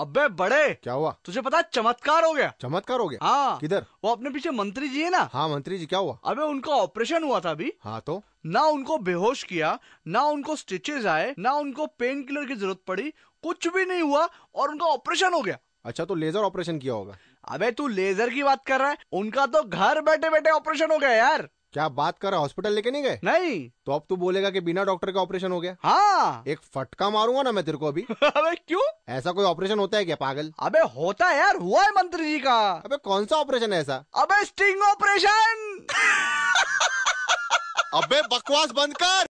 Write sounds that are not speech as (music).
अबे बड़े क्या हुआ तुझे पता चमत्कार हो गया चमत्कार हो गया हाँ किधर वो अपने पीछे मंत्री जी है ना हाँ मंत्री जी क्या हुआ अबे उनका ऑपरेशन हुआ था अभी हाँ तो ना उनको बेहोश किया ना उनको स्टिचेस आए ना उनको पेन किलर की जरूरत पड़ी कुछ भी नहीं हुआ और उनका ऑपरेशन हो गया अच्छा तो लेजर ऑपरेशन किया होगा अबे तू लेजर की बात कर रहा है उनका तो घर बैठे बैठे ऑपरेशन हो गया यार क्या बात कर हॉस्पिटल लेके नहीं गए नहीं तो अब तू बोलेगा कि बिना डॉक्टर के ऑपरेशन हो गया हाँ एक फटका मारूंगा ना मैं तेरे को अभी (laughs) अबे क्यों ऐसा कोई ऑपरेशन होता है क्या पागल अबे होता है यार हुआ है मंत्री जी का अबे कौन सा ऑपरेशन है ऐसा अबे स्टिंग ऑपरेशन (laughs) अबे बकवास बंद कर